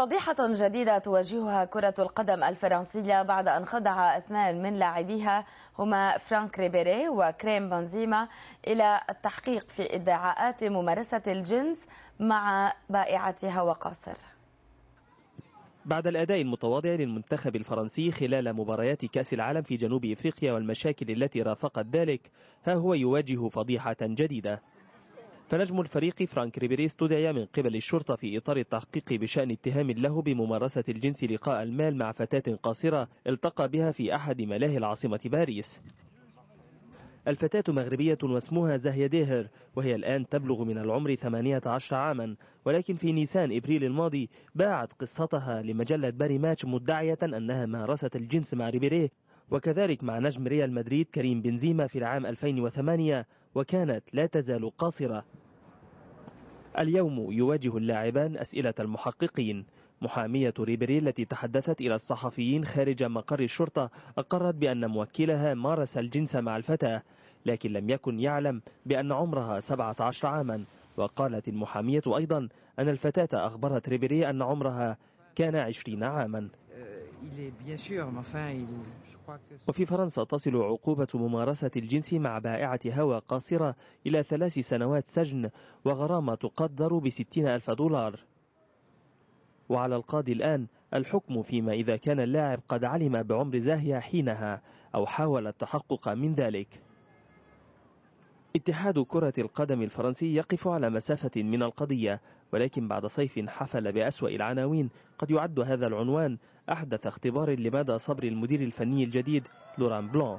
فضيحة جديدة تواجهها كرة القدم الفرنسية بعد أن خضع اثنان من لاعبيها هما فرانك ريبيري وكريم بنزيما إلى التحقيق في ادعاءات ممارسة الجنس مع بائعتها وقاصر بعد الأداء المتواضع للمنتخب الفرنسي خلال مباريات كأس العالم في جنوب إفريقيا والمشاكل التي رافقت ذلك ها هو يواجه فضيحة جديدة فنجم الفريق فرانك ريبيري استدعي من قبل الشرطة في إطار التحقيق بشأن اتهام له بممارسة الجنس لقاء المال مع فتاة قاصرة التقى بها في أحد ملاهي العاصمة باريس الفتاة مغربية واسمها زاهية ديهر وهي الآن تبلغ من العمر 18 عاما ولكن في نيسان إبريل الماضي باعت قصتها لمجلة باري ماتش مدعية أنها مارست الجنس مع ريبيريه وكذلك مع نجم ريال مدريد كريم بنزيما في العام 2008 وكانت لا تزال قاصرة اليوم يواجه اللاعبان أسئلة المحققين محامية ريبري التي تحدثت إلى الصحفيين خارج مقر الشرطة أقرت بأن موكلها مارس الجنس مع الفتاة لكن لم يكن يعلم بأن عمرها 17 عاما وقالت المحامية أيضا أن الفتاة أخبرت ريبري أن عمرها كان 20 عاما وفي فرنسا تصل عقوبة ممارسة الجنس مع بائعة هوى قاصرة إلى ثلاث سنوات سجن وغرامة تقدر بستين ألف دولار وعلى القاضي الآن الحكم فيما إذا كان اللاعب قد علم بعمر زاهية حينها أو حاول التحقق من ذلك اتحاد كرة القدم الفرنسي يقف على مسافة من القضية ولكن بعد صيف حفل بأسوأ العناوين قد يعد هذا العنوان أحدث اختبار لمدى صبر المدير الفني الجديد لوران بلون